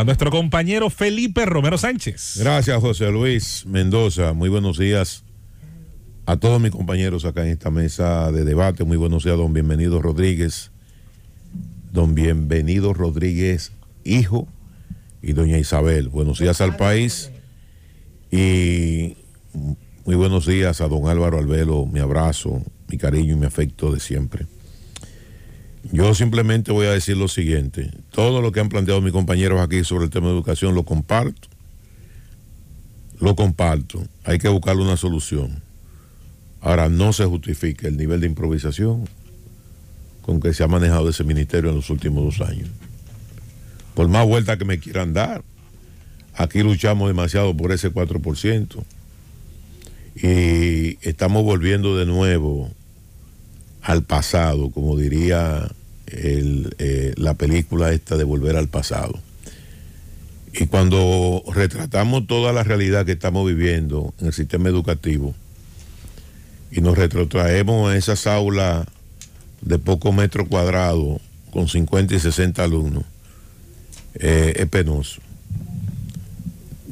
a nuestro compañero Felipe Romero Sánchez. Gracias, José Luis Mendoza. Muy buenos días a todos mis compañeros acá en esta mesa de debate. Muy buenos días, don Bienvenido Rodríguez. Don Bienvenido Rodríguez, hijo, y doña Isabel. Buenos días al país. Y muy buenos días a don Álvaro Albelo. Mi abrazo, mi cariño y mi afecto de siempre. Yo simplemente voy a decir lo siguiente. Todo lo que han planteado mis compañeros aquí sobre el tema de educación lo comparto. Lo comparto. Hay que buscar una solución. Ahora, no se justifica el nivel de improvisación con que se ha manejado ese ministerio en los últimos dos años. Por más vueltas que me quieran dar, aquí luchamos demasiado por ese 4%. Y estamos volviendo de nuevo al pasado, como diría eh, la película esta de Volver al pasado. Y cuando retratamos toda la realidad que estamos viviendo en el sistema educativo y nos retrotraemos a esas aulas de poco metro cuadrados con 50 y 60 alumnos, eh, es penoso.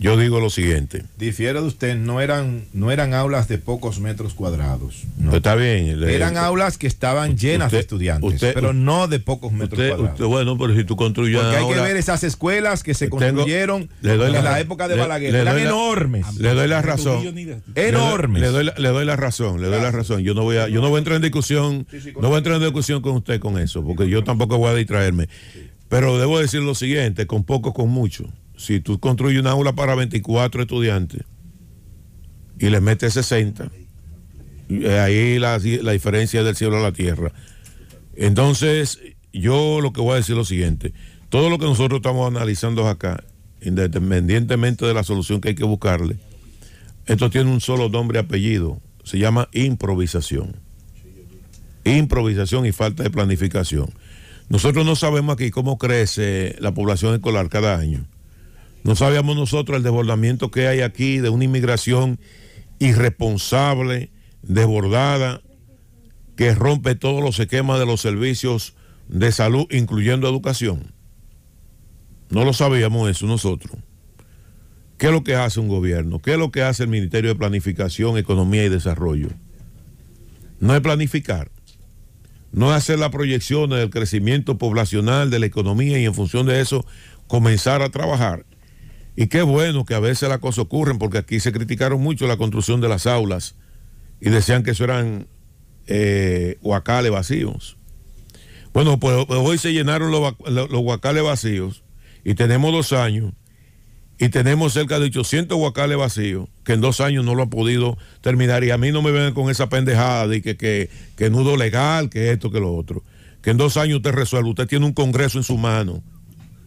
Yo digo lo siguiente. Difiere de usted, no eran, no eran aulas de pocos metros cuadrados. No. Está bien. eran aulas que estaban llenas de estudiantes, pero no de pocos metros cuadrados. bueno, pero si tú construyes. Porque hay que ver esas escuelas que se construyeron en la, época de Balaguer. eran enormes. Le doy la razón. Enormes. Le doy, la, le doy la razón, le doy la razón. Yo no voy a, yo no voy a entrar en discusión, no voy a entrar en discusión con usted con eso, porque yo tampoco voy a distraerme. Pero debo decir lo siguiente, con poco, con mucho si tú construyes una aula para 24 estudiantes y les metes 60, eh, ahí la, la diferencia es del cielo a la tierra. Entonces, yo lo que voy a decir es lo siguiente. Todo lo que nosotros estamos analizando acá, independientemente de la solución que hay que buscarle, esto tiene un solo nombre y apellido. Se llama improvisación. Improvisación y falta de planificación. Nosotros no sabemos aquí cómo crece la población escolar cada año. No sabíamos nosotros el desbordamiento que hay aquí de una inmigración irresponsable, desbordada, que rompe todos los esquemas de los servicios de salud, incluyendo educación. No lo sabíamos eso nosotros. ¿Qué es lo que hace un gobierno? ¿Qué es lo que hace el Ministerio de Planificación, Economía y Desarrollo? No es planificar, no es hacer las proyecciones del crecimiento poblacional de la economía y en función de eso comenzar a trabajar. Y qué bueno que a veces las cosas ocurren, porque aquí se criticaron mucho la construcción de las aulas y decían que eso eran eh, huacales vacíos. Bueno, pues, pues hoy se llenaron los, huacales vacíos y tenemos dos años y tenemos cerca de 800 huacales vacíos que en dos años no lo han podido terminar. Y a mí no me ven con esa pendejada de que, que, que nudo legal, que esto, que lo otro. Que en dos años usted resuelve, usted tiene un congreso en su mano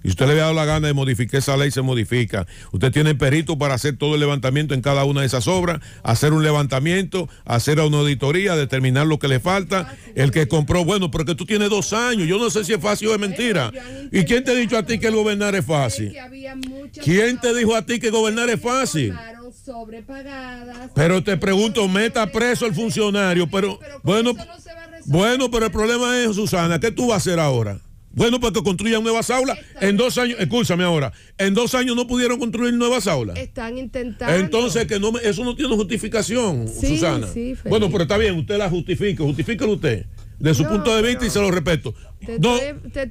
y usted le había dado la gana de modificar esa ley, se modifica. Usted tiene perito para hacer todo el levantamiento en cada una de esas obras, hacer un levantamiento, hacer una auditoría, determinar lo que le falta. Ah, el que compró, bueno, porque tú tienes dos años, yo no sé si es fácil o es mentira. ¿Y quién te ha dicho a ti que el gobernar es fácil? ¿Quién te dijo a ti que gobernar es fácil? Pero te pregunto, meta preso el funcionario, pero bueno, bueno, pero el problema es, Susana, ¿qué tú vas a hacer ahora? Bueno, pues que construyan nuevas aulas. En dos años, escúchame ahora, en dos años no pudieron construir nuevas aulas. Están intentando. Entonces, que no eso no tiene justificación, Susana. bueno, pero está bien, usted la justifica, justifíquelo usted. De su punto de vista y se lo respeto.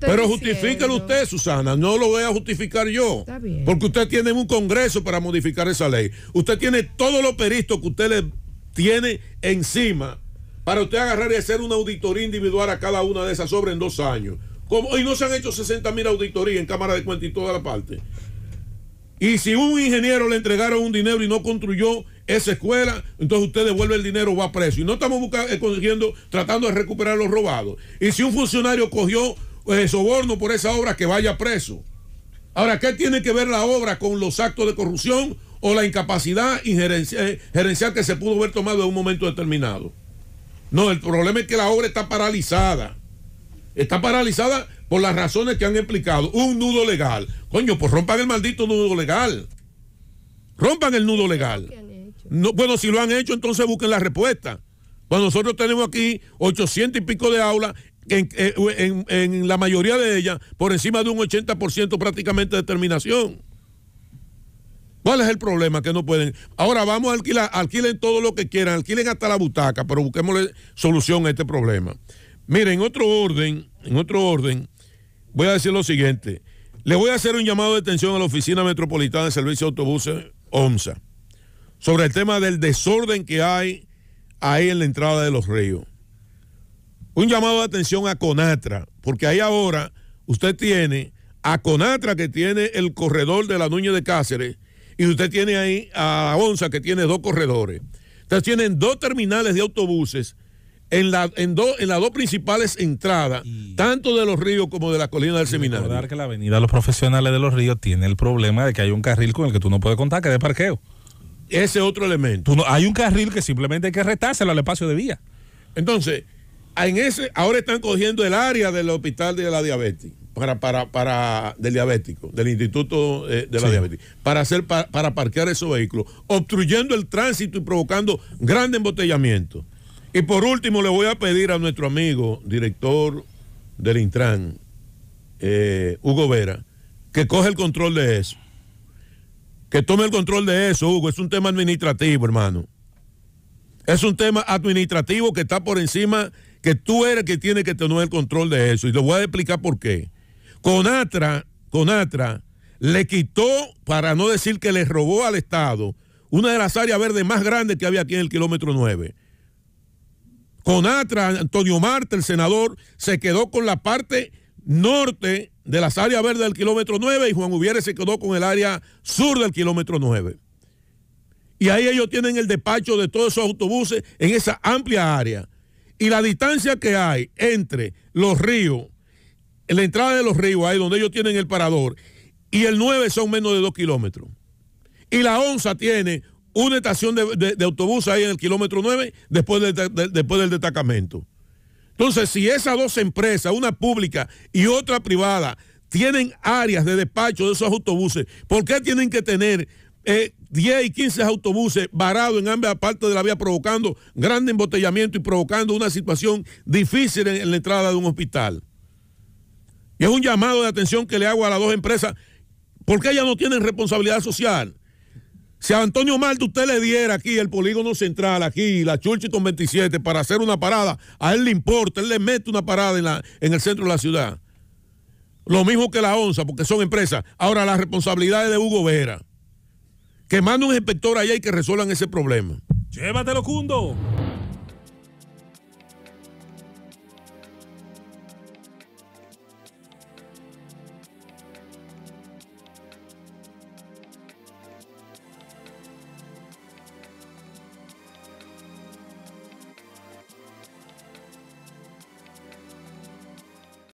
pero justifíquelo usted, Susana. No lo voy a justificar yo. Porque usted tiene un congreso para modificar esa ley. Usted tiene todos los peritos que usted le tiene encima para usted agarrar y hacer una auditoría individual a cada una de esas obras en dos años y no se han hecho 60.000 mil auditorías en Cámara de Cuentas y toda la parte. Y si un ingeniero le entregaron un dinero y no construyó esa escuela, entonces usted devuelve el dinero, va preso. Y no estamos buscando, eh, tratando de recuperar los robados. Y si un funcionario cogió eh, soborno por esa obra, que vaya preso. Ahora, ¿qué tiene que ver la obra con los actos de corrupción o la incapacidad eh, gerencial que se pudo haber tomado en un momento determinado? No, el problema es que la obra está paralizada está paralizada por las razones que han explicado. Un nudo legal. Coño, pues rompan el maldito nudo legal. Rompan el nudo legal. No, bueno, si lo han hecho, entonces busquen la respuesta. Cuando nosotros tenemos aquí 800 y pico de aulas, eh, en, en la mayoría de ellas, por encima de un 80% prácticamente de terminación. ¿Cuál es el problema? Que no pueden. Ahora vamos a alquilar, alquilen todo lo que quieran, alquilen hasta la butaca, pero busquemos solución a este problema. Mire, en otro orden, en otro orden, voy a decir lo siguiente. Le voy a hacer un llamado de atención a la Oficina Metropolitana de Servicio de Autobuses, ONSA sobre el tema del desorden que hay ahí en la entrada de los ríos. Un llamado de atención a Conatra, porque ahí ahora usted tiene a Conatra que tiene el corredor de la Nuñez de Cáceres y usted tiene ahí a ONSA que tiene dos corredores. Entonces tienen dos terminales de autobuses en, en, las dos principales entradas, tanto de los ríos como de la colina del seminario. Recordar que la avenida Los Profesionales de los Ríos tiene el problema de que hay un carril con el que tú no puedes contar, que es de parqueo. Ese otro elemento. hay un carril que simplemente hay que retárselo al espacio de vía. Entonces, en ese, ahora están cogiendo el área del hospital de la diabetes, para, para, para del diabético, del instituto eh, de la diabetes, para hacer para, parquear esos vehículos, obstruyendo el tránsito y provocando grandes embotellamientos y por último, le voy a pedir a nuestro amigo, director del Intran, eh, Hugo Vera, que coge el control de eso. Que tome el control de eso, Hugo. Es un tema administrativo, hermano. Es un tema administrativo que está por encima, que tú eres el que tiene que tener el control de eso. Y le voy a explicar por qué. Conatra, Conatra le quitó, para no decir que le robó al Estado, una de las áreas verdes más grandes que había aquí en el kilómetro 9 Conatra, Antonio Marte, el senador, se quedó con la parte norte de las áreas verdes del kilómetro 9 y Juan Ubiere se quedó con el área sur del kilómetro 9. Y ahí ellos tienen el despacho de todos esos autobuses en esa amplia área. Y la distancia que hay entre los ríos, la entrada de los ríos, ahí donde ellos tienen el parador, y el 9 son menos de 2 kilómetros. Y la onza tiene una estación de, autobús ahí en el kilómetro 9 después, después del destacamento. Entonces, si esas dos empresas, una pública y otra privada, tienen áreas de despacho de esos autobuses, ¿por qué tienen que tener 10 eh, y 15 autobuses varados en ambas partes de la vía, provocando grande embotellamiento y provocando una situación difícil en, la entrada de un hospital? Y es un llamado de atención que le hago a las dos empresas, porque ellas no tienen responsabilidad social. Si a Antonio Maldo usted le diera aquí el polígono central, aquí, la Churchiton 27, para hacer una parada, a él le importa, él le mete una parada en, la, en el centro de la ciudad. Lo mismo que la ONSA, porque son empresas. Ahora, las responsabilidades de Hugo Vera. Que mande un inspector allá y que resuelvan ese problema. Llévatelo, Cundo.